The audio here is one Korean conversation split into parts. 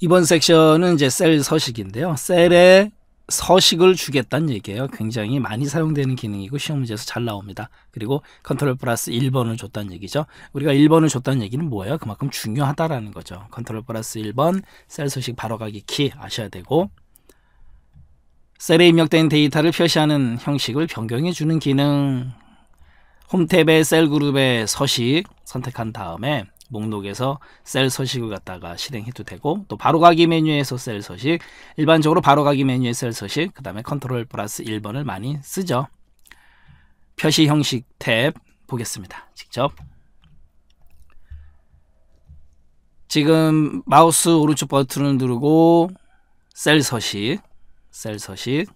이번 섹션은 이제 셀 서식인데요. 셀에 서식을 주겠다는 얘기예요. 굉장히 많이 사용되는 기능이고 시험 문제에서 잘 나옵니다. 그리고 컨트롤 플러스 1번을 줬다는 얘기죠. 우리가 1번을 줬다는 얘기는 뭐예요? 그만큼 중요하다라는 거죠. 컨트롤 플러스 1번 셀 서식 바로가기 키 아셔야 되고 셀에 입력된 데이터를 표시하는 형식을 변경해 주는 기능 홈탭의 셀 그룹의 서식 선택한 다음에 목록에서 셀 서식을 갖다가 실행해도 되고 또 바로가기 메뉴에서 셀 서식 일반적으로 바로가기 메뉴에 셀 서식 그 다음에 컨트롤 플러스 1번을 많이 쓰죠 표시 형식 탭 보겠습니다 직접 지금 마우스 오른쪽 버튼을 누르고 셀 서식 셀 서식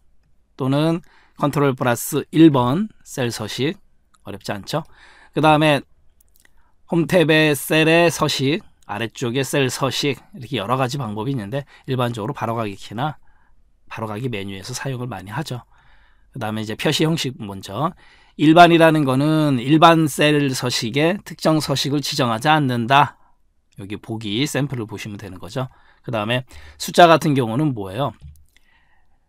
또는 컨트롤 플러스 1번 셀 서식 어렵지 않죠 그 다음에 홈탭의 셀의 서식, 아래쪽에 셀 서식 이렇게 여러 가지 방법이 있는데 일반적으로 바로가기 키나 바로가기 메뉴에서 사용을 많이 하죠. 그 다음에 이제 표시 형식 먼저 일반이라는 거는 일반 셀 서식에 특정 서식을 지정하지 않는다. 여기 보기 샘플을 보시면 되는 거죠. 그 다음에 숫자 같은 경우는 뭐예요?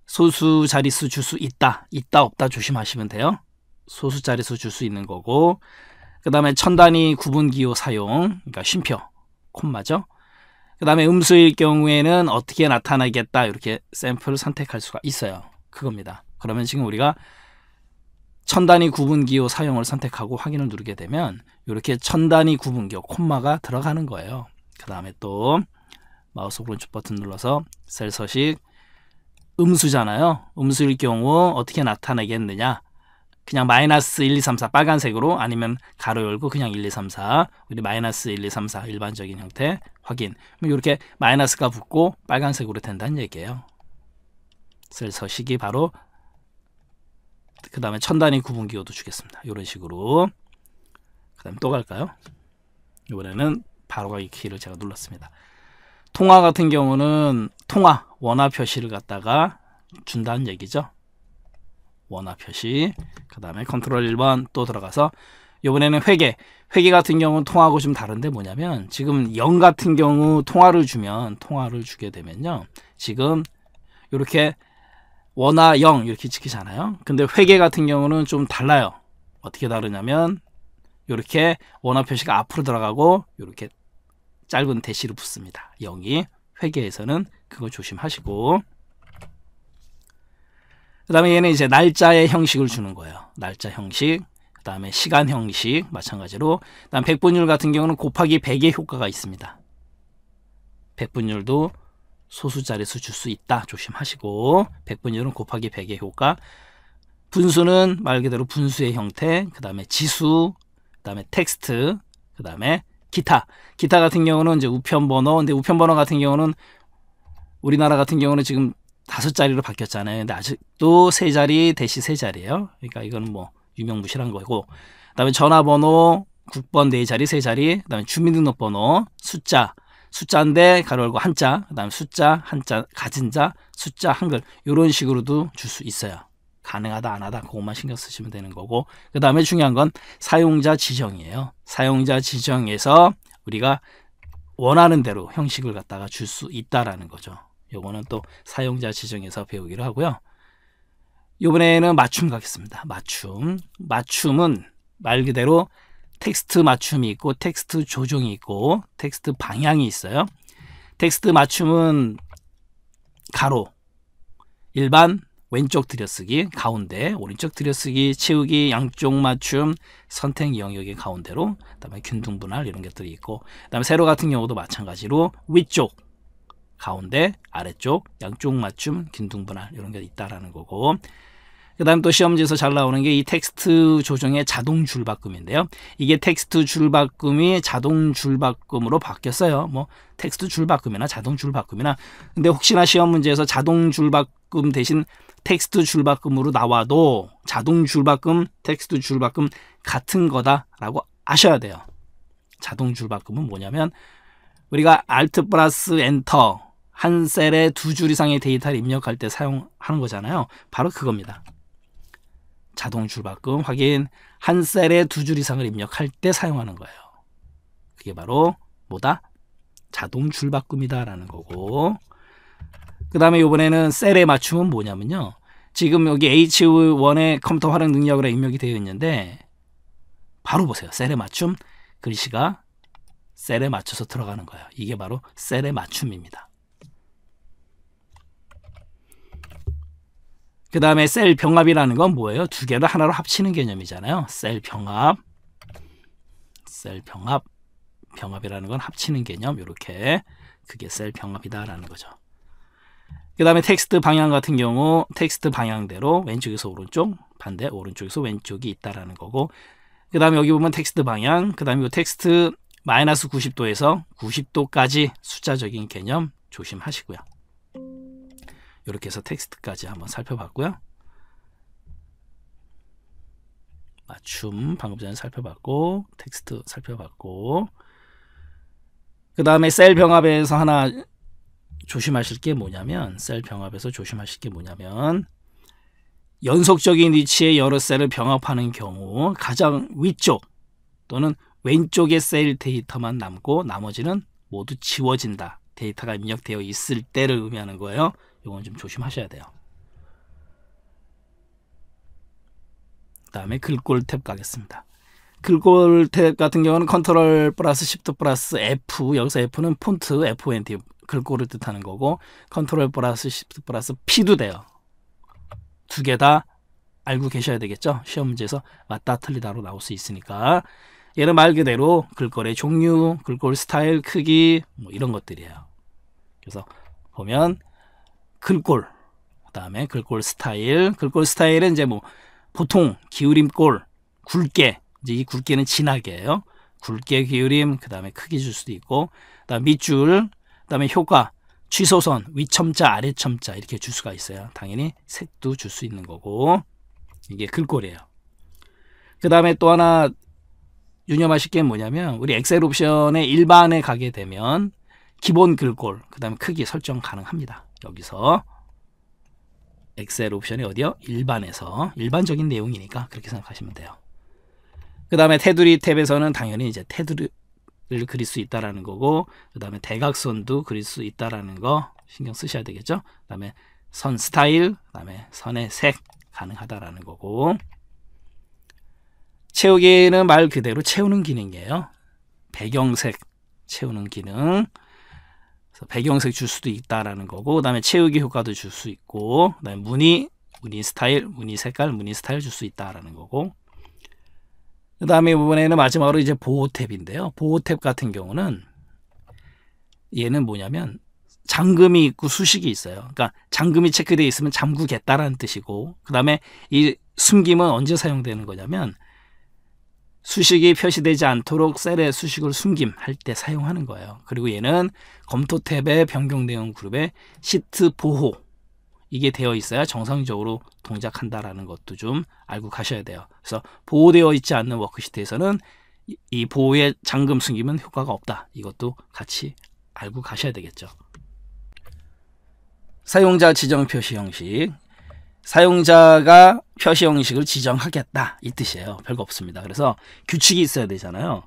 소수 자릿수 줄 수 있다. 있다 없다 조심하시면 돼요. 소수 자릿수 줄 수 있는 거고 그 다음에 천단위 구분기호 사용, 그러니까 쉼표, 콤마죠. 그 다음에 음수일 경우에는 어떻게 나타나겠다 이렇게 샘플을 선택할 수가 있어요. 그겁니다. 그러면 지금 우리가 천단위 구분기호 사용을 선택하고 확인을 누르게 되면 이렇게 천단위 구분기호 콤마가 들어가는 거예요. 그 다음에 또 마우스 오른쪽 버튼 눌러서 셀 서식 음수잖아요. 음수일 경우 어떻게 나타내겠느냐 그냥 마이너스 1, 2, 3, 4 빨간색으로 아니면 가로 열고 그냥 1, 2, 3, 4 우리 마이너스 1, 2, 3, 4 일반적인 형태 확인 이렇게 마이너스가 붙고 빨간색으로 된다는 얘기예요. 그래서 식이 바로 그 다음에 천 단위 구분기호도 주겠습니다. 이런 식으로 그 다음에 또 갈까요? 이번에는 바로 가기 키를 제가 눌렀습니다. 통화 같은 경우는 통화, 원화 표시를 갖다가 준다는 얘기죠. 원화 표시 그 다음에 컨트롤 1번 또 들어가서 이번에는 회계 회계 같은 경우는 통화하고 좀 다른데 뭐냐면 지금 0 같은 경우 통화를 주면 통화를 주게 되면요 지금 이렇게 원화 0 이렇게 찍히잖아요 근데 회계 같은 경우는 좀 달라요 어떻게 다르냐면 이렇게 원화 표시가 앞으로 들어가고 이렇게 짧은 대시로 붙습니다 0이 회계에서는 그거 조심하시고 그다음에 얘는 이제 날짜의 형식을 주는 거예요. 날짜 형식. 그다음에 시간 형식 마찬가지로 그다음 백분율 같은 경우는 곱하기 100의 효과가 있습니다. 백분율도 소수 자리에서줄 수 있다. 조심하시고 백분율은 곱하기 100의 효과. 분수는 말 그대로 분수의 형태, 그다음에 지수, 그다음에 텍스트, 그다음에 기타. 기타 같은 경우는 이제 우편 번호. 근데 우편 번호 같은 경우는 우리나라 같은 경우는 지금 다섯 자리로 바뀌었잖아요. 근데 아직도 세 자리 대시 세 자리예요. 그러니까 이건 뭐 유명무실한 거고. 그다음에 전화번호 국번네 자리 세 자리. 그다음에 주민등록번호 숫자 숫자인데 가로 열고 한자. 그다음에 숫자 한자 가진 자 숫자 한글 이런 식으로도 줄 수 있어요. 가능하다 안 하다 그것만 신경 쓰시면 되는 거고 그 다음에 중요한 건 사용자 지정이에요. 사용자 지정에서 우리가 원하는 대로 형식을 갖다가 줄 수 있다라는 거죠. 요거는 또 사용자 지정에서 배우기로 하고요. 요번에는 맞춤 가겠습니다. 맞춤. 맞춤은 말 그대로 텍스트 맞춤이 있고 텍스트 조정이 있고 텍스트 방향이 있어요. 텍스트 맞춤은 가로, 일반, 왼쪽 들여쓰기, 가운데, 오른쪽 들여쓰기, 채우기, 양쪽 맞춤, 선택 영역의 가운데로 그다음에 균등 분할 이런 것들이 있고 그다음에 세로 같은 경우도 마찬가지로 위쪽 가운데 아래쪽 양쪽 맞춤 균등분할 이런 게 있다라는 거고 그 다음 또 시험지에서 잘 나오는 게 이 텍스트 조정의 자동 줄바꿈인데요. 이게 텍스트 줄바꿈이 자동 줄바꿈으로 바뀌었어요. 뭐 텍스트 줄바꿈이나 자동 줄바꿈이나 근데 혹시나 시험 문제에서 자동 줄바꿈 대신 텍스트 줄바꿈으로 나와도 자동 줄바꿈, 텍스트 줄바꿈 같은 거다라고 아셔야 돼요. 자동 줄바꿈은 뭐냐면 우리가 Alt 플러스 엔터 한 셀에 두 줄 이상의 데이터를 입력할 때 사용하는 거잖아요. 바로 그겁니다. 자동 줄바꿈 확인 한 셀에 두 줄 이상을 입력할 때 사용하는 거예요. 그게 바로 뭐다? 자동 줄바꿈이다라는 거고 그 다음에 이번에는 셀의 맞춤은 뭐냐면요. 지금 여기 H1의 컴퓨터 활용 능력으로 입력이 되어 있는데 바로 보세요. 셀의 맞춤 글씨가 셀에 맞춰서 들어가는 거예요. 이게 바로 셀의 맞춤입니다. 그 다음에 셀 병합이라는 건 뭐예요? 두 개를 하나로 합치는 개념이잖아요. 셀 병합, 셀 병합, 병합이라는 건 합치는 개념 이렇게 그게 셀 병합이다라는 거죠. 그 다음에 텍스트 방향 같은 경우 텍스트 방향대로 왼쪽에서 오른쪽 반대 오른쪽에서 왼쪽이 있다라는 거고 그 다음에 여기 보면 텍스트 방향 그 다음에 텍스트 마이너스 90도에서 90도까지 숫자적인 개념 조심하시고요. 이렇게 해서 텍스트까지 한번 살펴봤고요. 맞춤 방금 전에 살펴봤고 텍스트 살펴봤고 그 다음에 셀 병합에서 하나 조심하실 게 뭐냐면 셀 병합에서 조심하실 게 뭐냐면 연속적인 위치에 여러 셀을 병합하는 경우 가장 위쪽 또는 왼쪽에셀 데이터만 남고 나머지는 모두 지워진다. 데이터가 입력되어 있을 때를 의미하는 거예요. 요건 좀 조심하셔야 돼요. 그 다음에 글꼴 탭 가겠습니다. 글꼴 탭 같은 경우는 컨트롤 플러스 시프트 플러스 F 여기서 F는 폰트 FONT 글꼴을 뜻하는 거고 컨트롤 플러스 시프트 플러스 P도 돼요. 두 개 다 알고 계셔야 되겠죠. 시험 문제에서 맞다 틀리다로 나올 수 있으니까 얘는 말 그대로 글꼴의 종류, 글꼴 스타일, 크기 뭐 이런 것들이에요. 그래서 보면 글꼴, 그다음에 글꼴 스타일, 글꼴 스타일은 이제 뭐 보통 기울임꼴, 굵게, 이제 이 굵게는 진하게예요. 굵게 기울임, 그다음에 크기 줄 수도 있고, 그다음 밑줄, 그다음에 효과, 취소선, 위첨자, 아래첨자 이렇게 줄 수가 있어요. 당연히 색도 줄 수 있는 거고 이게 글꼴이에요. 그 다음에 또 하나 유념하실 게 뭐냐면 우리 엑셀 옵션의 일반에 가게 되면 기본 글꼴, 그 다음에 크기 설정 가능합니다. 여기서 엑셀 옵션이 어디요? 일반에서 일반적인 내용이니까 그렇게 생각하시면 돼요. 그 다음에 테두리 탭에서는 당연히 이제 테두리를 그릴 수 있다라는 거고 그 다음에 대각선도 그릴 수 있다라는 거 신경 쓰셔야 되겠죠? 그 다음에 선 스타일, 그 다음에 선의 색 가능하다라는 거고 채우기는 말 그대로 채우는 기능이에요. 배경색 채우는 기능 배경색 줄 수도 있다라는 거고 그다음에 채우기 효과도 줄 수 있고 그다음에 무늬 무늬 스타일 무늬 색깔 무늬 스타일 줄 수 있다라는 거고 그 다음에 이부분에는 마지막으로 이제 보호 탭인데요 보호 탭 같은 경우는 얘는 뭐냐면 잠금이 있고 수식이 있어요 그러니까 잠금이 체크되어 있으면 잠그겠다라는 뜻이고 그 다음에 이 숨김은 언제 사용되는 거냐면 수식이 표시되지 않도록 셀에 수식을 숨김 할 때 사용하는 거예요. 그리고 얘는 검토 탭의 변경 내용 그룹에 시트 보호 이게 되어 있어야 정상적으로 동작한다라는 것도 좀 알고 가셔야 돼요. 그래서 보호되어 있지 않는 워크시트에서는 이 보호의 잠금 숨김은 효과가 없다. 이것도 같이 알고 가셔야 되겠죠. 사용자 지정 표시 형식 사용자가 표시 형식을 지정하겠다 이 뜻이에요. 별거 없습니다. 그래서 규칙이 있어야 되잖아요.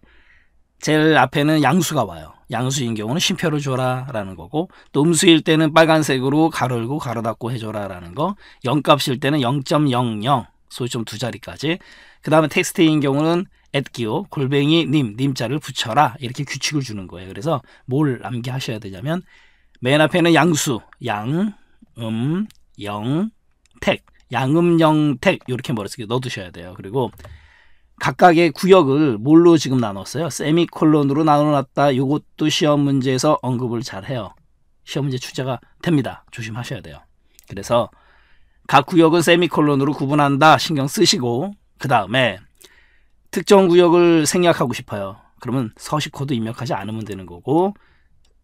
제일 앞에는 양수가 와요. 양수인 경우는 쉼표를 줘라 라는 거고 또 음수일 때는 빨간색으로 가르고 가로 닫고 해줘라 라는 거 0값일 때는 0.00소위좀두 자리까지 그 다음에 텍스트인 경우는 @기호 골뱅이 님 님자를 붙여라 이렇게 규칙을 주는 거예요. 그래서 뭘 남게 하셔야 되냐면 맨 앞에는 양수 양, 음, 영, 택, 양음영 택 이렇게 머릿속에 넣어두셔야 돼요. 그리고 각각의 구역을 뭘로 지금 나눴어요? 세미콜론으로 나눠놨다. 이것도 시험 문제에서 언급을 잘 해요. 시험 문제 출제가 됩니다. 조심하셔야 돼요. 그래서 각 구역은 세미콜론으로 구분한다. 신경 쓰시고 그 다음에 특정 구역을 생략하고 싶어요. 그러면 서식 코드 입력하지 않으면 되는 거고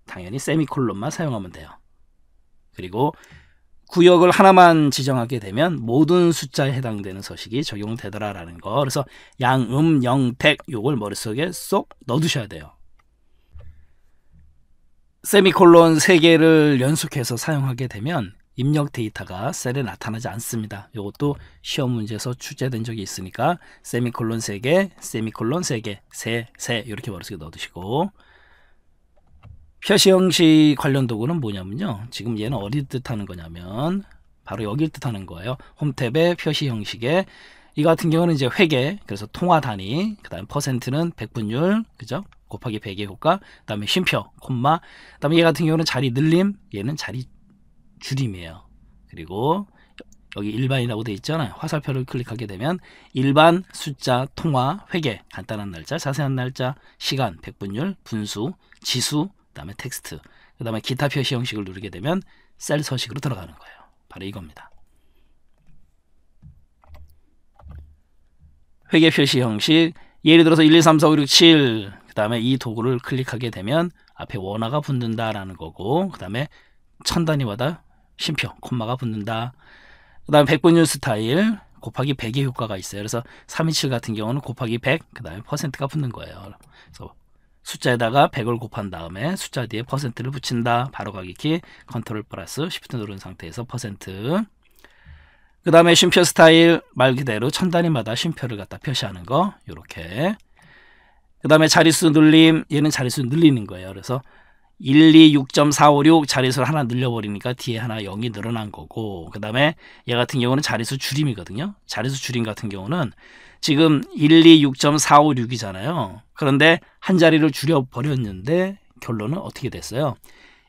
당연히 세미콜론만 사용하면 돼요. 그리고 구역을 하나만 지정하게 되면 모든 숫자에 해당되는 서식이 적용되더라라는 거. 그래서 양, 음, 영, 택 요걸 머릿속에 쏙 넣어두셔야 돼요. 세미콜론 3개를 연속해서 사용하게 되면 입력 데이터가 셀에 나타나지 않습니다. 이것도 시험 문제에서 출제된 적이 있으니까 세미콜론 3개, 세미콜론 3개, 3, 세 이렇게 머릿속에 넣어두시고 표시 형식 관련 도구는 뭐냐면요. 지금 얘는 어디 뜻하는 거냐면 바로 여길 뜻하는 거예요. 홈탭의 표시 형식에 이 같은 경우는 이제 회계, 그래서 통화 단위, 그다음 에 퍼센트는 백분율, 그죠? 곱하기 100의 효과, 그다음에 쉼표, 콤마, 그다음에 얘 같은 경우는 자리 늘림, 얘는 자리 줄임이에요. 그리고 여기 일반이라고 돼 있잖아요. 화살표를 클릭하게 되면 일반, 숫자, 통화, 회계, 간단한 날짜, 자세한 날짜, 시간, 백분율, 분수, 지수, 그다음에 텍스트, 그다음에 기타 표시 형식을 누르게 되면 셀 서식으로 들어가는 거예요. 바로 이겁니다. 회계 표시 형식 예를 들어서 1, 2, 3, 4, 5, 6, 7 그다음에 이 도구를 클릭하게 되면 앞에 원화가 붙는다라는 거고 그다음에 천 단위마다 심표 콤마가 붙는다. 그다음에 백분율 스타일 곱하기 100의 효과가 있어요. 그래서 327 같은 경우는 곱하기 100 그다음에 퍼센트가 붙는 거예요. 그래서 숫자에다가 100을 곱한 다음에 숫자 뒤에 퍼센트를 붙인다. 바로가기 키 컨트롤 플러스 시프트 누른 상태에서 퍼센트 그 다음에 쉼표 스타일 말 그대로 천 단위마다 쉼표를 갖다 표시하는 거 이렇게 그 다음에 자릿수 늘림 얘는 자릿수 늘리는 거예요. 그래서 1, 2, 6.456 자릿수를 하나 늘려버리니까 뒤에 하나 0이 늘어난 거고 그 다음에 얘 같은 경우는 자릿수 줄임이거든요. 자릿수 줄임 같은 경우는 지금 1, 2, 6.456이잖아요. 그런데 한 자리를 줄여버렸는데 결론은 어떻게 됐어요?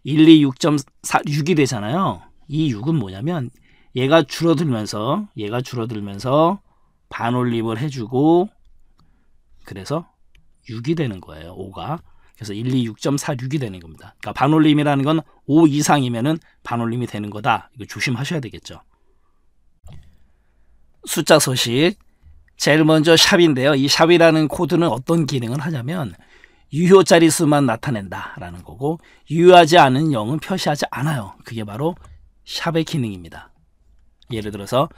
1, 2, 6.46이 되잖아요. 이 6은 뭐냐면 얘가 줄어들면서 얘가 줄어들면서 반올림을 해주고 그래서 6이 되는 거예요. 5가. 그래서 1, 2, 6.46이 되는 겁니다. 그러니까 반올림이라는 건 5 이상이면은 반올림이 되는 거다. 이거 조심하셔야 되겠죠. 숫자 소식 제일 먼저 샵인데요. 이 샵이라는 코드는 어떤 기능을 하냐면 유효 자리수만 나타낸다라는 거고 유효하지 않은 0은 표시하지 않아요. 그게 바로 샵의 기능입니다. 예를 들어서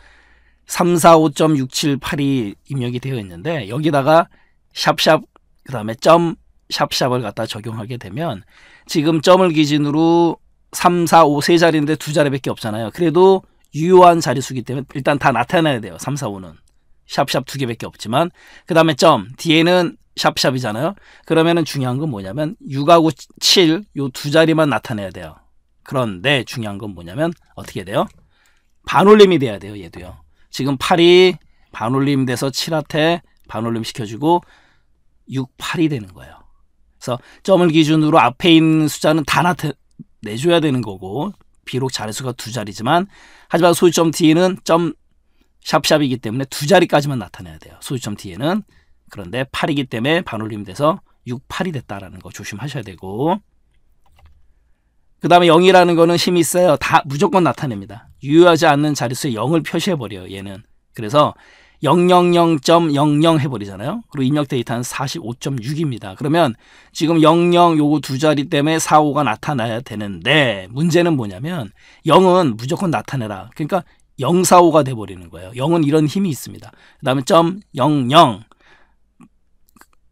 3 4 5 6 7 8이 입력이 되어 있는데 여기다가 샵샵 그 다음에 점 샵샵을 갖다 적용하게 되면 지금 점을 기준으로 3, 4, 5 세 자리인데 두 자리밖에 없잖아요. 그래도 유효한 자리수기 때문에 일단 다 나타내야 돼요. 3, 4, 5는. 샵샵 두 개밖에 없지만 그 다음에 점 뒤에는 샵샵이잖아요. 그러면은 중요한 건 뭐냐면 6하고 7 요 두 자리만 나타내야 돼요. 그런데 중요한 건 뭐냐면 어떻게 돼요? 반올림이 돼야 돼요. 얘도요. 지금 8이 반올림 돼서 7한테 반올림 시켜주고 6, 8이 되는 거예요. 그래서 점을 기준으로 앞에 있는 숫자는 다 나타내줘야 되는 거고 비록 자릿수가 두 자리지만 하지만 소유점 뒤는 점 샵샵이기 때문에 두 자리까지만 나타내야 돼요. 소유점 뒤에는. 그런데 8이기 때문에 반올림 돼서 6, 8이 됐다라는 거 조심하셔야 되고 그 다음에 0이라는 거는 힘이 있어요. 다 무조건 나타냅니다. 유효하지 않는 자릿수에 0을 표시해버려요. 얘는. 그래서 000.00 해버리잖아요. 그리고 입력 데이터는 45.6입니다. 그러면 지금 00 요거 두 자리 때문에 45가 나타나야 되는데 문제는 뭐냐면 0은 무조건 나타내라. 그러니까 045가 돼버리는 거예요. 영은 이런 힘이 있습니다. 그 다음에 점 00.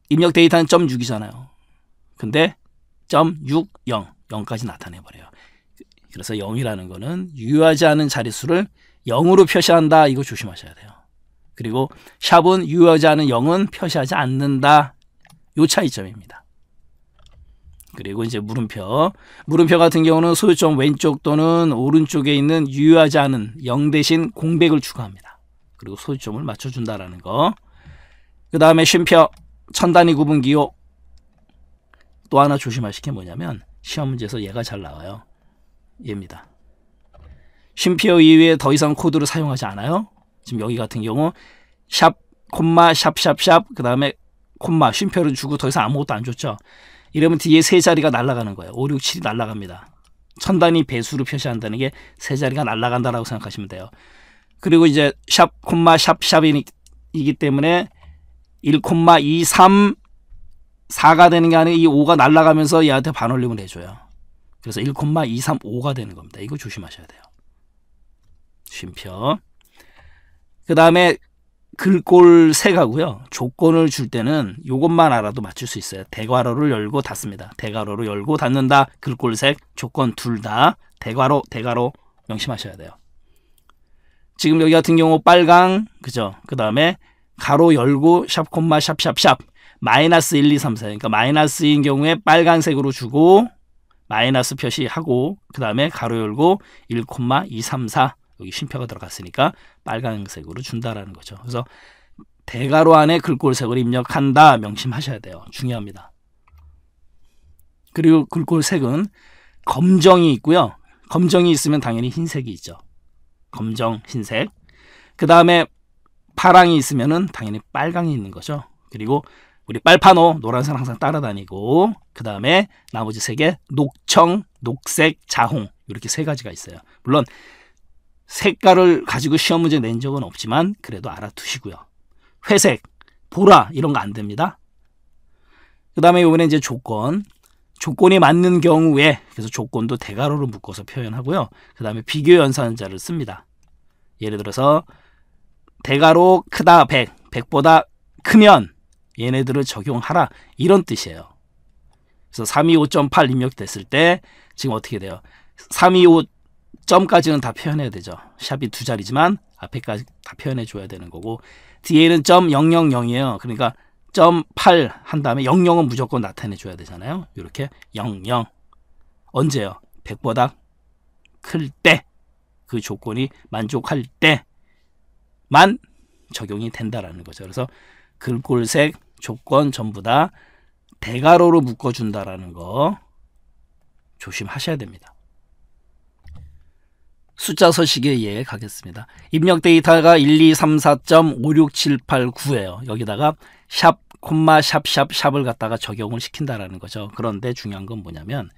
입력 데이터는 점 6이잖아요. 근데 점 60, 0까지 나타내버려요. 그래서 0이라는 거는 유효하지 않은 자릿수를 0으로 표시한다. 이거 조심하셔야 돼요. 그리고 샵은 유효하지 않은 0은 표시하지 않는다. 요 차이점입니다. 그리고 이제 물음표. 물음표 같은 경우는 소유점 왼쪽 또는 오른쪽에 있는 유효하지 않은 0 대신 공백을 추가합니다. 그리고 소유점을 맞춰준다라는 거. 그 다음에 쉼표. 천단위 구분기호. 또 하나 조심하실 게 뭐냐면 시험 문제에서 얘가 잘 나와요. 얘입니다. 쉼표 이외에 더 이상 코드를 사용하지 않아요. 지금 여기 같은 경우 샵 콤마 샵샵 샵그 다음에 콤마 쉼표를 주고 더 이상 아무것도 안 줬죠. 이러면 뒤에 세 자리가 날아가는 거예요. 5, 6, 7이 날아갑니다. 천단이 배수로 표시한다는 게 세 자리가 날아간다라고 생각하시면 돼요. 그리고 이제 샵 콤마 샵 샵이기 때문에 1 콤마 2, 3, 4가 되는 게 아니라 이 5가 날아가면서 얘한테 반올림을 해줘요. 그래서 1 콤마 2, 3, 5가 되는 겁니다. 이거 조심하셔야 돼요. 쉼표. 그 다음에 글꼴 세가구요 조건을 줄 때는 이것만 알아도 맞출 수 있어요. 대괄호를 열고 닫습니다. 대괄호로 열고 닫는다. 글꼴 색 조건 둘 다 대괄호 대괄호 명심하셔야 돼요. 지금 여기 같은 경우 빨강 그죠? 그 다음에 가로 열고 샵 콤마 샵 샵샵 마이너스 1, 2, 3, 4 그러니까 마이너스인 경우에 빨간색으로 주고 마이너스 표시하고 그 다음에 가로 열고 1, 2, 3, 4 여기 쉼표가 들어갔으니까 빨간색으로 준다라는 거죠. 그래서 대괄호 안에 글꼴색을 입력한다 명심하셔야 돼요. 중요합니다. 그리고 글꼴색은 검정이 있고요. 검정이 있으면 당연히 흰색이 있죠. 검정, 흰색. 그 다음에 파랑이 있으면은 당연히 빨강이 있는 거죠. 그리고 우리 빨파노 노란색 항상 따라다니고 그 다음에 나머지 세개 녹청, 녹색, 자홍 이렇게 세 가지가 있어요. 물론 색깔을 가지고 시험 문제 낸 적은 없지만 그래도 알아두시고요. 회색, 보라 이런 거 안 됩니다. 그 다음에 이번에 이제 조건. 조건이 맞는 경우에 그래서 조건도 대괄호로 묶어서 표현하고요. 그 다음에 비교 연산자를 씁니다. 예를 들어서 대괄호 크다 100, 100보다 크면 얘네들을 적용하라 이런 뜻이에요. 그래서 325.8 입력됐을 때 지금 어떻게 돼요? 325 점까지는 다 표현해야 되죠. 샵이 두 자리지만 앞에까지 다 표현해 줘야 되는 거고 뒤에는 점 000이에요. 그러니까 점 8 한 다음에 00은 무조건 나타내 줘야 되잖아요. 이렇게 00 언제요? 100보다 클 때 그 조건이 만족할 때만 적용이 된다라는 거죠. 그래서 글꼴색 조건 전부 다대괄호로 묶어준다라는 거 조심하셔야 됩니다. 숫자 서식에 의해 가겠습니다. 입력 데이터가 123456789예요. 여기다가 샵 콤마 샵샵 샵을 갖다가 적용을 시킨다라는 거죠. 그런데 중요한 건 뭐냐면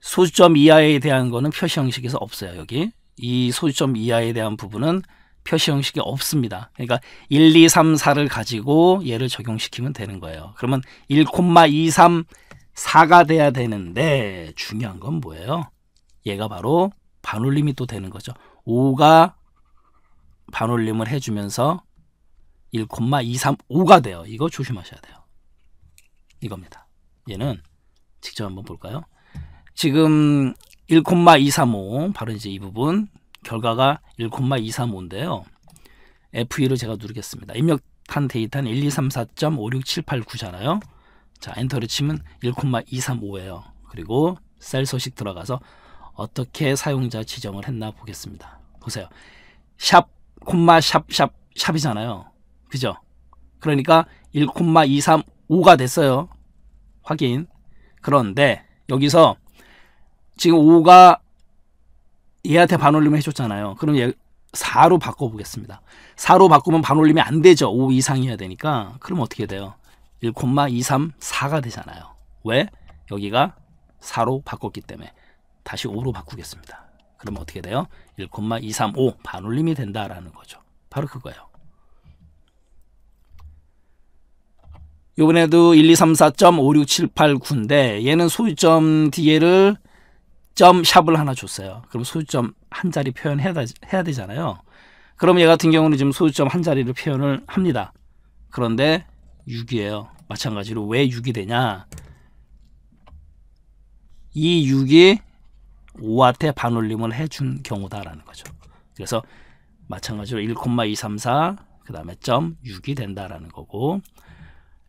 소수점 이하에 대한 거는 표시 형식에서 없어요. 여기 이 소수점 이하에 대한 부분은 표시 형식이 없습니다. 그러니까 1, 2, 3, 4를 가지고 얘를 적용시키면 되는 거예요. 그러면 1,234가 돼야 되는데 중요한 건 뭐예요? 얘가 바로 반올림이 또 되는 거죠. 5가 반올림을 해주면서 1,235가 돼요. 이거 조심하셔야 돼요. 이겁니다. 얘는 직접 한번 볼까요? 지금 1,235 바로 이제 이 부분 결과가 1,235인데요. f 1를 제가 누르겠습니다. 입력한 데이터는 1234.56789잖아요. 자 엔터를 치면 1,235예요. 그리고 셀 소식 들어가서 어떻게 사용자 지정을 했나 보겠습니다. 보세요. 샵, 콤마, 샵, 샵, 샵이잖아요. 그죠? 그러니까 1, 콤마, 2, 3, 5가 됐어요. 확인. 그런데 여기서 지금 5가 얘한테 반올림을 해줬잖아요. 그럼 얘 4로 바꿔보겠습니다. 4로 바꾸면 반올림이 안 되죠. 5 이상이어야 되니까. 그럼 어떻게 돼요? 1, 2, 3, 4가 되잖아요. 왜? 여기가 4로 바꿨기 때문에. 다시 5로 바꾸겠습니다. 그럼 어떻게 돼요? 1,235 반올림이 된다라는 거죠. 바로 그거예요. 요번에도 1 2 3 4 5 6 7 8 9인데 얘는 소유점 뒤에를 점 샵을 하나 줬어요. 그럼 소유점 한 자리 표현해야 해야 되잖아요. 그럼 얘 같은 경우는 지금 소유점 한 자리를 표현을 합니다. 그런데 6이에요. 마찬가지로 왜 6이 되냐? 이 6이 5와트의 반올림을 해준 경우다라는 거죠. 그래서 마찬가지로 1,234 그 다음에 점 6이 된다라는 거고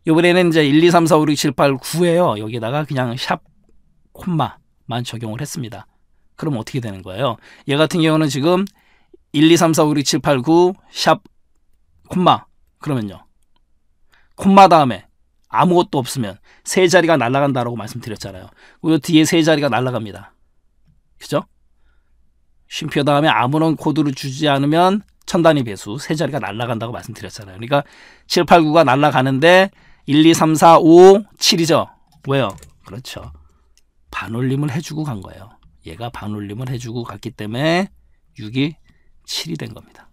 요번에는 이제 1, 2, 3, 4, 5, 6, 7, 8, 9에요 여기다가 그냥 샵 콤마만 적용을 했습니다. 그럼 어떻게 되는 거예요? 얘 같은 경우는 지금 1, 2, 3, 4, 5, 6, 7, 8, 9, 샵, 콤마. 그러면요. 콤마 다음에 아무것도 없으면 세 자리가 날아간다라고 말씀드렸잖아요. 그 뒤에 세 자리가 날아갑니다. 그죠? 쉼표 다음에 아무런 코드를 주지 않으면 천 단위 배수 세 자리가 날라간다고 말씀드렸잖아요. 그러니까 7, 8, 9가 날라가는데 1, 2, 3, 4, 5, 7이죠. 왜요? 그렇죠. 반올림을 해주고 간 거예요. 얘가 반올림을 해주고 갔기 때문에 6이 7이 된 겁니다.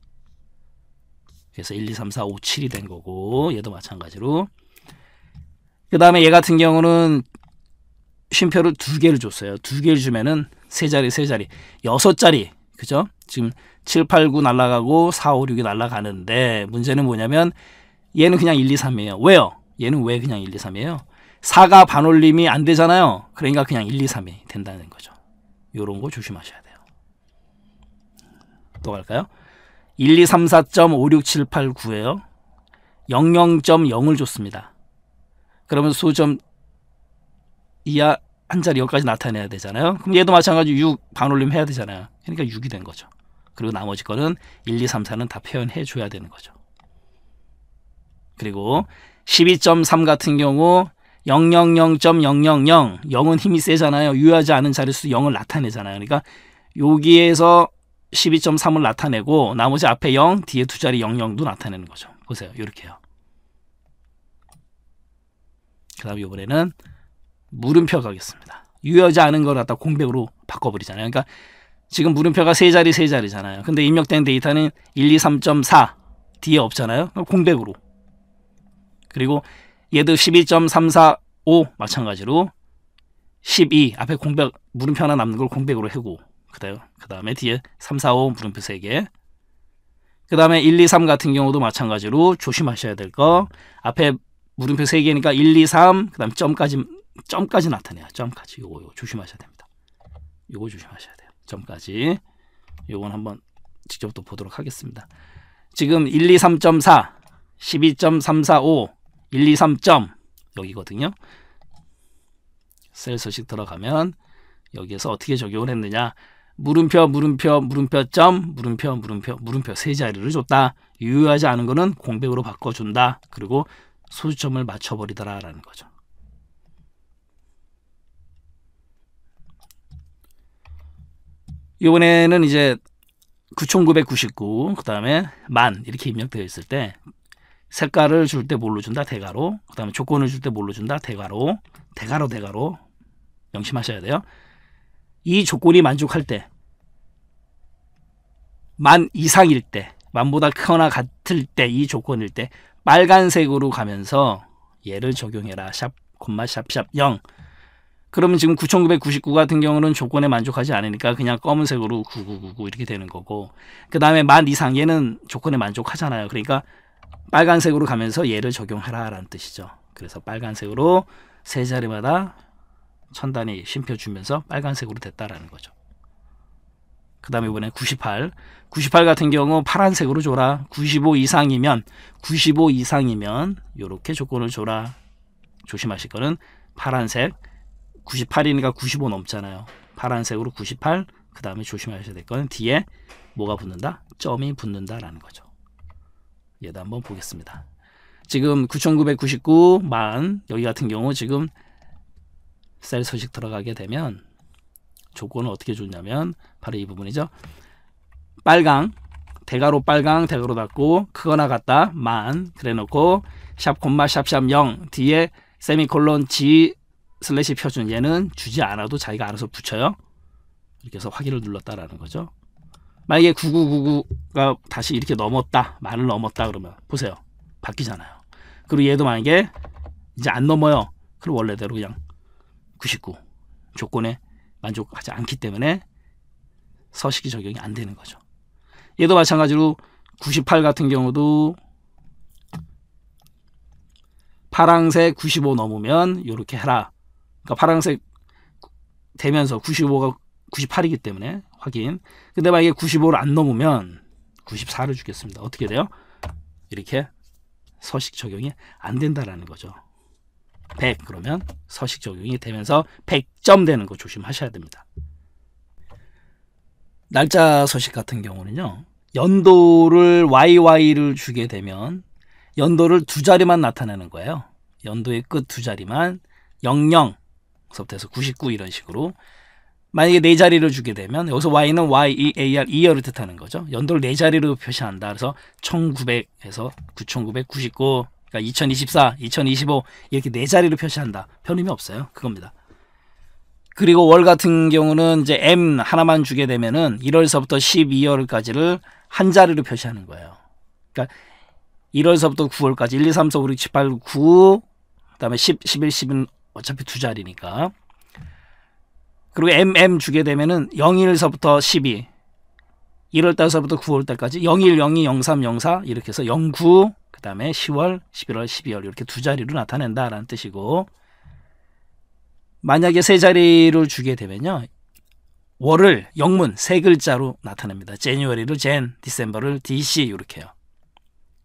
그래서 1, 2, 3, 4, 5, 7이 된 거고 얘도 마찬가지로 그 다음에 얘 같은 경우는 쉼표를 두 개를 줬어요. 두 개를 주면은 세 자리, 세 자리, 여섯 자리. 그죠? 지금 7, 8, 9 날라가고 4, 5, 6이 날라가는데 문제는 뭐냐면 얘는 그냥 1, 2, 3이에요. 왜요? 얘는 왜 그냥 1, 2, 3이에요? 4가 반올림이 안 되잖아요. 그러니까 그냥 1, 2, 3이 된다는 거죠. 요런 거 조심하셔야 돼요. 또 갈까요? 1, 2, 3, 4 5 6 7 8 9에요 00.0을 줬습니다. 그러면 수점 이하 한 자리 여기까지 나타내야 되잖아요. 그럼 얘도 마찬가지 로6 반올림 해야 되잖아요. 그러니까 6이 된 거죠. 그리고 나머지 거는 1, 2, 3, 4는 다 표현해 줘야 되는 거죠. 그리고 12.3 같은 경우 000.000 0은 힘이 세잖아요. 유효하지 않은 자릿수 0을 나타내잖아요. 그러니까 여기에서 12.3을 나타내고 나머지 앞에 0, 뒤에 두 자리 00도 나타내는 거죠. 보세요. 이렇게요. 그 다음 이번에는 물음표 가겠습니다. 유효하지 않은 걸 갖다 공백으로 바꿔버리잖아요. 그러니까 지금 물음표가 세 자리 세 자리잖아요. 근데 입력된 데이터는 1, 2, 3.4 뒤에 없잖아요. 공백으로. 그리고 얘도 12.345 마찬가지로 12 앞에 공백 물음표 하나 남는 걸 공백으로 해고 그다음 그다음에 뒤에 3, 4, 5 물음표 세개 그다음에 1, 2, 3 같은 경우도 마찬가지로 조심하셔야 될 거. 앞에 물음표 3개니까 1, 2, 3 그다음 점까지 점까지 나타내요. 점까지 요거 요거 조심하셔야 됩니다. 요거 조심하셔야 돼요. 점까지 요건 한번 직접 또 보도록 하겠습니다. 지금 123.4, 12.345, 123. 여기거든요. 셀 소식 들어가면 여기에서 어떻게 적용을 했느냐 물음표 물음표 물음표 점 물음표 물음표 물음표 세 자리를 줬다 유효하지 않은 거는 공백으로 바꿔준다 그리고 소수점을 맞춰버리더라라는 거죠 이번에는 이제 9,999, 그 다음에 만 이렇게 입력되어 있을 때 색깔을 줄 때 뭘로 준다? 대가로. 그 다음에 조건을 줄 때 뭘로 준다? 대가로. 대가로 대가로 명심하셔야 돼요. 이 조건이 만족할 때, 만 이상일 때, 만보다 크거나 같을 때, 이 조건일 때 빨간색으로 가면서 얘를 적용해라. 샵, 콤마, 샵, 샵, 0. 그러면 지금 9,999 같은 경우는 조건에 만족하지 않으니까 그냥 검은색으로 9999 이렇게 되는 거고 그 다음에 만 이상 얘는 조건에 만족하잖아요. 그러니까 빨간색으로 가면서 얘를 적용하라 라는 뜻이죠. 그래서 빨간색으로 세 자리마다 천단이 심표주면서 빨간색으로 됐다라는 거죠. 그 다음에 이번에 98. 98 같은 경우 파란색으로 줘라. 95 이상이면 95 이상이면 이렇게 조건을 줘라. 조심하실 거는 파란색 98이니까 95 넘잖아요. 파란색으로 98, 그 다음에 조심하셔야 될 거는 뒤에 뭐가 붙는다? 점이 붙는다라는 거죠. 얘도 한번 보겠습니다. 지금 9999만 여기 같은 경우 지금 셀 소식 들어가게 되면 조건은 어떻게 줬냐면 바로 이 부분이죠. 빨강 대가로 빨강 대가로 닫고 크거나 같다 만 그래놓고 샵 콤마 샵샵 0 뒤에 세미콜론 G 슬래시 표준 얘는 주지 않아도 자기가 알아서 붙여요. 이렇게 해서 확인을 눌렀다라는 거죠. 만약에 9999가 다시 이렇게 넘었다. 만을 넘었다 그러면 보세요. 바뀌잖아요. 그리고 얘도 만약에 이제 안 넘어요. 그럼 원래대로 그냥 99 조건에 만족하지 않기 때문에 서식이 적용이 안 되는 거죠. 얘도 마찬가지로 98 같은 경우도 파랑색 95 넘으면 이렇게 해라 그러니까 파란색 되면서 95가 98이기 때문에 확인. 근데 만약에 95를 안 넘으면 94를 주겠습니다. 어떻게 돼요? 이렇게 서식 적용이 안 된다라는 거죠. 100 그러면 서식 적용이 되면서 100점 되는 거 조심하셔야 됩니다. 날짜 서식 같은 경우는요. 연도를 YY를 주게 되면 연도를 두 자리만 나타내는 거예요. 연도의 끝 두 자리만 00 서부터해서 99 이런 식으로 만약에 네 자리를 주게 되면 여기서 y는 y, e, a, r, 2열을 e 뜻하는 거죠. 연도를 네 자리로 표시한다. 그래서 1900에서 9999 그러니까 2024, 2025 이렇게 네 자리로 표시한다. 편의미 없어요. 그겁니다. 그리고 월 같은 경우는 이제 m 하나만 주게 되면은 1월서부터 12월까지를 한 자리로 표시하는 거예요. 그러니까 1월서부터 9월까지 1, 2, 3, 4, 5, 6, 7, 8, 9, 그다음에 10, 11, 12, 어차피 두 자리니까. 그리고 MM 주게 되면은 0 1서부터 12, 1월 달서부터 9월 달까지 01, 02, 03, 04 이렇게 해서 09, 그 다음에 10월, 11월, 12월 이렇게 두 자리로 나타낸다라는 뜻이고 만약에 세 자리를 주게 되면요. 월을 영문 세 글자로 나타냅니다. 제니월이를 젠, 디셈버를 DC 이렇게요.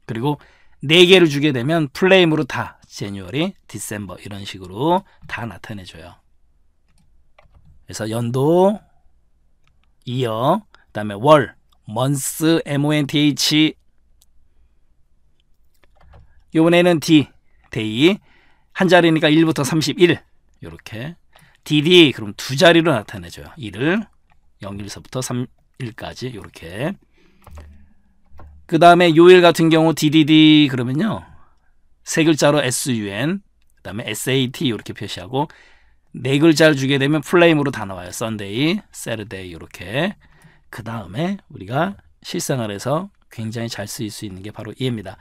그리고 4개를 주게 되면 플레임으로 다 제뉴얼이 디셈버 이런 식으로 다 나타내줘요. 그래서 연도, 이어, 그 다음에 월, 먼스, month 요번에는 d, d a 한 자리니까 1부터 31 요렇게 dd 그럼 두 자리로 나타내줘요. 1을 0일서부터 31까지 요렇게 그 다음에 요일 같은 경우 DDD 그러면요. 세 글자로 SUN, 그 다음에 SAT 이렇게 표시하고 네 글자를 주게 되면 플레임으로 다 나와요. Sunday, Saturday 이렇게. 그 다음에 우리가 실생활에서 굉장히 잘 쓰일 수 있는 게 바로 이입니다.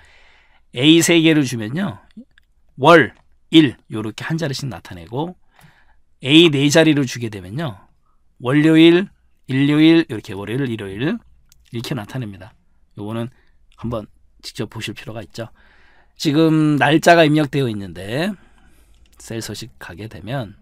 A 세 개를 주면요. 월, 일 이렇게 한 자리씩 나타내고 A 네 자리를 주게 되면요. 월요일, 일요일, 이렇게 월요일, 일요일 이렇게 나타냅니다. 요거는 한번 직접 보실 필요가 있죠. 지금 날짜가 입력되어 있는데 셀 서식 가게 되면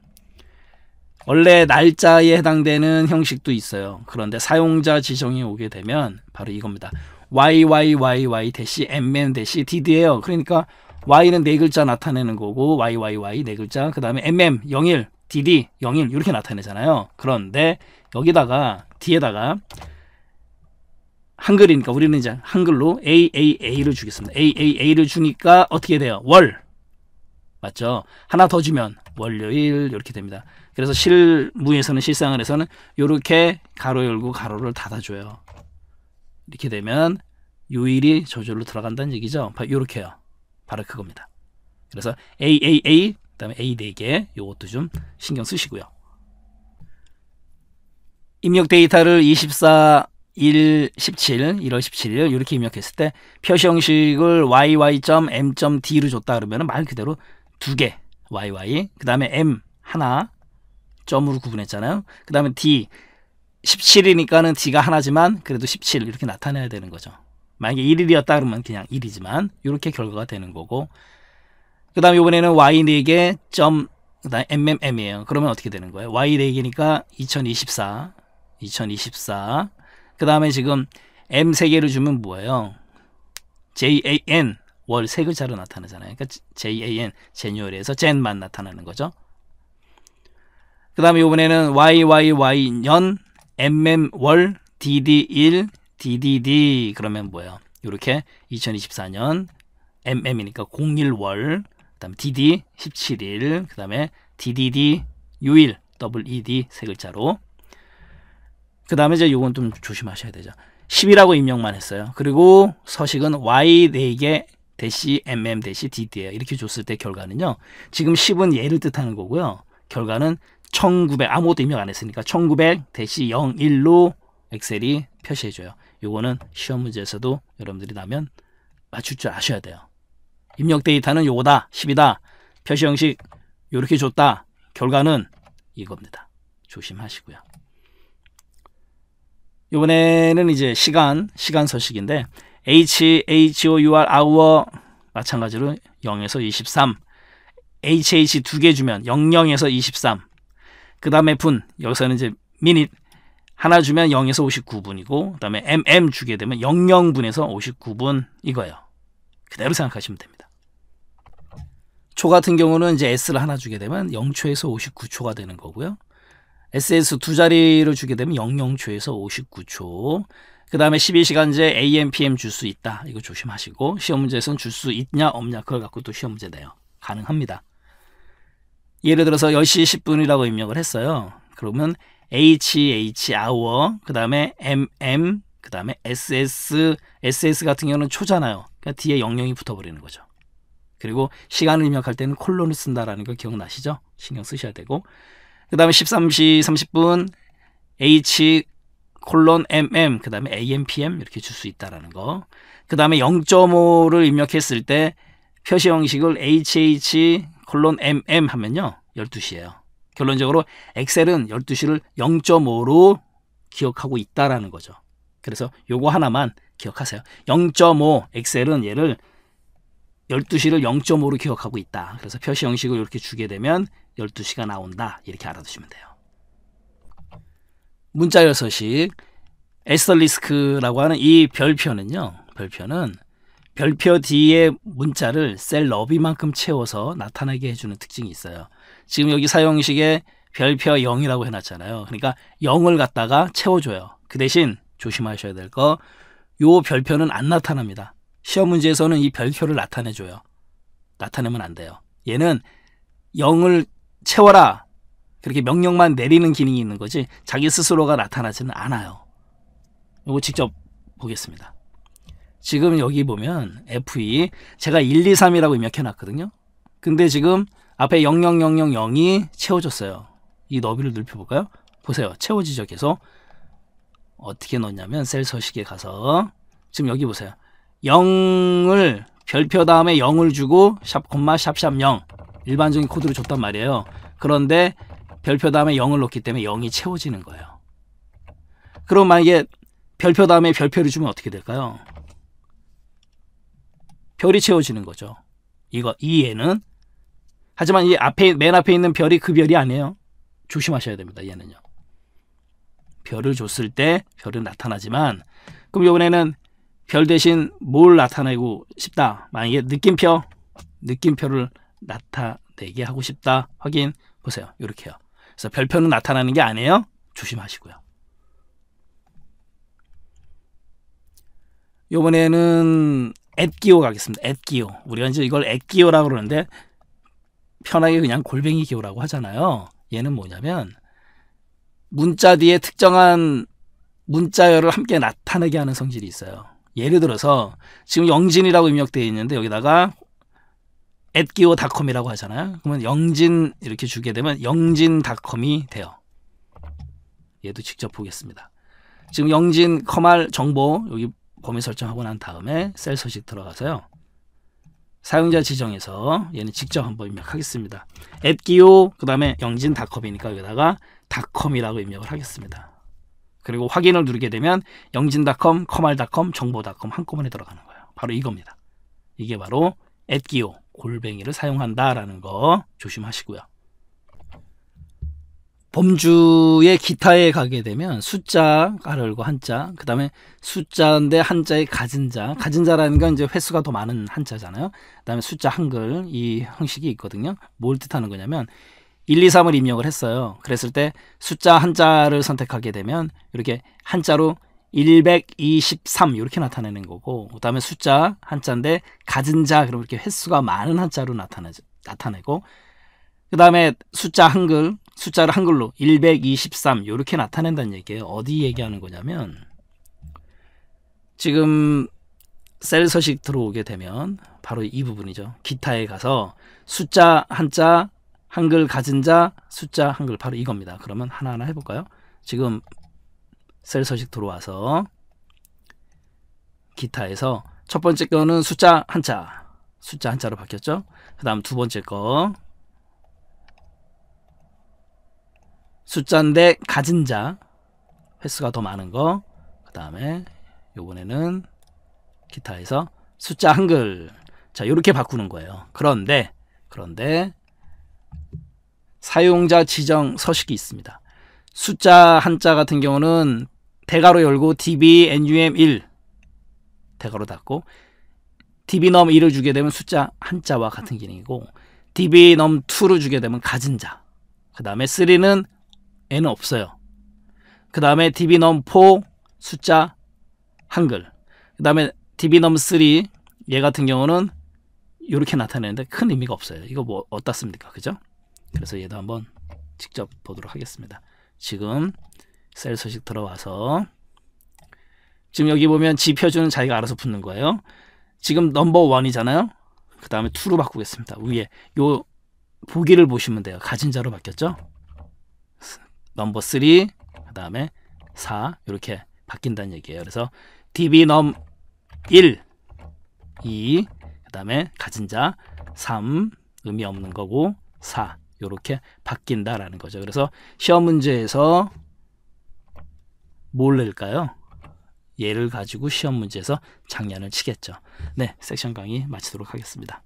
원래 날짜에 해당되는 형식도 있어요. 그런데 사용자 지정이 오게 되면 바로 이겁니다. yyy-mm-dd예요. y 그러니까 y는 네 글자 나타내는 거고 yyy 네 글자 그 다음에 mm 01 dd 01 이렇게 나타내잖아요. 그런데 여기다가 뒤에다가 한글이니까 우리는 이제 한글로 AAA를 주겠습니다. AAA를 주니까 어떻게 돼요? 월. 맞죠? 하나 더 주면 월요일 이렇게 됩니다. 그래서 실무에서는 실생활에서는 이렇게 가로 열고 가로를 닫아줘요. 이렇게 되면 요일이 저절로 들어간다는 얘기죠. 이렇게요. 바로 그겁니다. 그래서 AAA 그다음에 A 4개 이것도 좀 신경 쓰시고요. 입력 데이터를 24 1, 17, 1월 17일 이렇게 입력했을 때 표시 형식을 yy.m.d로 줬다 그러면 말 그대로 두 개 yy 그 다음에 m 하나 점으로 구분했잖아요. 그 다음에 d 17이니까는 d가 하나지만 그래도 17 이렇게 나타내야 되는 거죠. 만약에 1일이었다 그러면 그냥 1이지만 이렇게 결과가 되는 거고 그 다음에 이번에는 y 4개 점 그다음 mmm이에요. 그러면 어떻게 되는 거예요? y 4개니까 2024 2024그 다음에 지금 M 세 개를 주면 뭐예요? JAN 월 세 글자로 나타나잖아요. 그러니까 JAN 제뉴얼에서 젠만 나타나는 거죠. 그 다음에 이번에는 YYY 년 MM 월 DD1 DDD 그러면 뭐예요? 이렇게 2024년 MM이니까 01월 그다음 에 DD 17일 그다음에 DDD 6일 WED 세 글자로 그 다음에 이제 요건 좀 조심하셔야 되죠. 10이라고 입력만 했어요. 그리고 서식은 y 4개 대시 mm 대시 dd예요. 이렇게 줬을 때 결과는요. 지금 10은 얘를 뜻하는 거고요. 결과는 1900 아무것도 입력 안 했으니까 1900 대시 01로 엑셀이 표시해줘요. 요거는 시험 문제에서도 여러분들이 나면 맞출 줄 아셔야 돼요. 입력 데이터는 요거다 10이다 표시 형식 요렇게 줬다 결과는 이겁니다. 조심하시고요. 이번에는 이제 시간, 시간 서식인데 H, H, O, U, R, hour 마찬가지로 0에서 23 H, H 두 개 주면 00에서 23 그 다음에 분, 여기서는 이제 미닛 하나 주면 0에서 59분이고 그 다음에 MM 주게 되면 00분에서 59분 이거예요. 그대로 생각하시면 됩니다. 초 같은 경우는 이제 S를 하나 주게 되면 0초에서 59초가 되는 거고요. SS 두 자리를 주게 되면 00초에서 59초 그 다음에 12시간제 AM, PM 줄 수 있다. 이거 조심하시고 시험 문제에서는 줄 수 있냐 없냐 그걸 갖고 또 시험 문제 내요. 가능합니다. 예를 들어서 10시 10분이라고 입력을 했어요. 그러면 HH hour 그 다음에 MM 그 다음에 SS SS 같은 경우는 초잖아요. 그러니까 뒤에 00이 붙어버리는 거죠. 그리고 시간을 입력할 때는 콜론을 쓴다라는 거 기억나시죠? 신경 쓰셔야 되고 그 다음에 13시 30분 H 콜론 MM 그 다음에 AM PM 이렇게 줄 수 있다라는 거. 그 다음에 0.5를 입력했을 때 표시 형식을 HH 콜론 MM 하면요 12시예요. 결론적으로 엑셀은 12시를 0.5로 기억하고 있다라는 거죠. 그래서 요거 하나만 기억하세요. 0.5 엑셀은 얘를 12시를 0.5로 기억하고 있다. 그래서 표시 형식을 이렇게 주게 되면 12시가 나온다. 이렇게 알아두시면 돼요. 문자 6식 에스터리스크라고 하는 이 별표는요. 별표는 별표 뒤에 문자를 셀 너비만큼 채워서 나타나게 해주는 특징이 있어요. 지금 여기 사용식에 별표 0이라고 해놨잖아요. 그러니까 0을 갖다가 채워줘요. 그 대신 조심하셔야 될 거, 요 별표는 안 나타납니다. 시험 문제에서는 이 별표를 나타내줘요. 나타내면 안 돼요. 얘는 0을 채워라 그렇게 명령만 내리는 기능이 있는 거지 자기 스스로가 나타나지는 않아요. 이거 직접 보겠습니다. 지금 여기 보면 F2 e 제가 1, 2, 3이라고 입력해놨거든요. 근데 지금 앞에 00000이 채워졌어요. 이 너비를 넓혀볼까요? 보세요. 채워지죠. 계속 어떻게 넣냐면 셀 서식에 가서 지금 여기 보세요. 0을 별표 다음에 0을 주고 샵 콤마 샵샵 0 일반적인 코드로 줬단 말이에요. 그런데 별표 다음에 0을 넣기 때문에 0이 채워지는 거예요. 그럼 만약에 별표 다음에 별표를 주면 어떻게 될까요? 별이 채워지는 거죠. 이거 이 얘는 하지만 이 앞에 맨 앞에 있는 별이 그 별이 아니에요. 조심하셔야 됩니다. 얘는요. 별을 줬을 때 별은 나타나지만 그럼 이번에는 별 대신 뭘 나타내고 싶다. 만약에 느낌표 느낌표를 나타내게 하고 싶다. 확인 보세요. 이렇게요. 그래서 별표는 나타나는 게 아니에요. 조심하시고요. 요번에는 앱기호 가겠습니다. 앱기호. 우리가 이제 이걸 앱기호라고 그러는데 편하게 그냥 골뱅이 기호라고 하잖아요. 얘는 뭐냐면 문자 뒤에 특정한 문자열을 함께 나타내게 하는 성질이 있어요. 예를 들어서 지금 영진이라고 입력되어 있는데 여기다가 앱기오닷컴이라고 하잖아요. 그러면 영진 이렇게 주게 되면 영진닷컴이 돼요. 얘도 직접 보겠습니다. 지금 영진 커말 정보 여기 범위 설정하고 난 다음에 셀 소식 들어가서요. 사용자 지정에서 얘는 직접 한번 입력하겠습니다. 앱기오그 다음에 영진닷컴이니까 여기다가 닷컴이라고 입력을 하겠습니다. 그리고 확인을 누르게 되면 영진닷컴, 커말닷컴, 정보닷컴 한꺼번에 들어가는 거예요. 바로 이겁니다. 이게 바로 앳기호 골뱅이를 사용한다라는 거 조심하시고요. 범주의 기타에 가게 되면 숫자 가열고 한자 그 다음에 숫자인데 한자의 가진 자 가진 자라는 건 이제 횟수가 더 많은 한자잖아요 그 다음에 숫자 한글 이 형식이 있거든요 뭘 뜻하는 거냐면 1, 2, 3을 입력을 했어요 그랬을 때 숫자 한자를 선택하게 되면 이렇게 한자로 123 이렇게 나타내는 거고 그다음에 숫자 한자인데 가진 자 그럼 이렇게 횟수가 많은 한자로 나타내 나타내고 그다음에 숫자 한글 숫자를 한글로 123 이렇게 나타낸다는 얘기예요. 어디 얘기하는 거냐면 지금 셀 서식 들어오게 되면 바로 이 부분이죠. 기타에 가서 숫자 한자 한글 가진 자 숫자 한글 바로 이겁니다. 그러면 하나하나 해볼까요? 지금 셀 서식 들어와서 기타에서 첫 번째 거는 숫자 한자 숫자 한자로 바뀌었죠 그 다음 두 번째 거 숫자인데 가진 자 횟수가 더 많은 거 그 다음에 요번에는 기타에서 숫자 한글 자 요렇게 바꾸는 거예요 그런데 그런데 사용자 지정 서식이 있습니다 숫자 한자 같은 경우는 대괄호 열고 db num 1대괄호 닫고 db num 1을 주게 되면 숫자 한자와 같은 기능이고 db num 2를 주게 되면 가진 자. 그 다음에 3는 n은 없어요. 그 다음에 db num 4 숫자 한글. 그 다음에 db num 3얘 같은 경우는 이렇게 나타내는데 큰 의미가 없어요. 이거 뭐 어떻습니까? 그죠? 그래서 얘도 한번 직접 보도록 하겠습니다. 지금 셀 소식 들어와서 지금 여기 보면 지표주는 자기가 알아서 붙는 거예요. 지금 넘버 원이잖아요. 그 다음에 투로 바꾸겠습니다. 위에 요 보기를 보시면 돼요. 가진 자로 바뀌었죠? 넘버 3그 다음에 4 이렇게 바뀐다는 얘기예요. 그래서 DB 넘1 2그 다음에 가진 자3 의미 없는 거고 4 이렇게 바뀐다라는 거죠. 그래서 시험 문제에서 뭘 낼까요? 얘를 가지고 시험 문제에서 장난을 치겠죠. 네, 섹션 강의 마치도록 하겠습니다.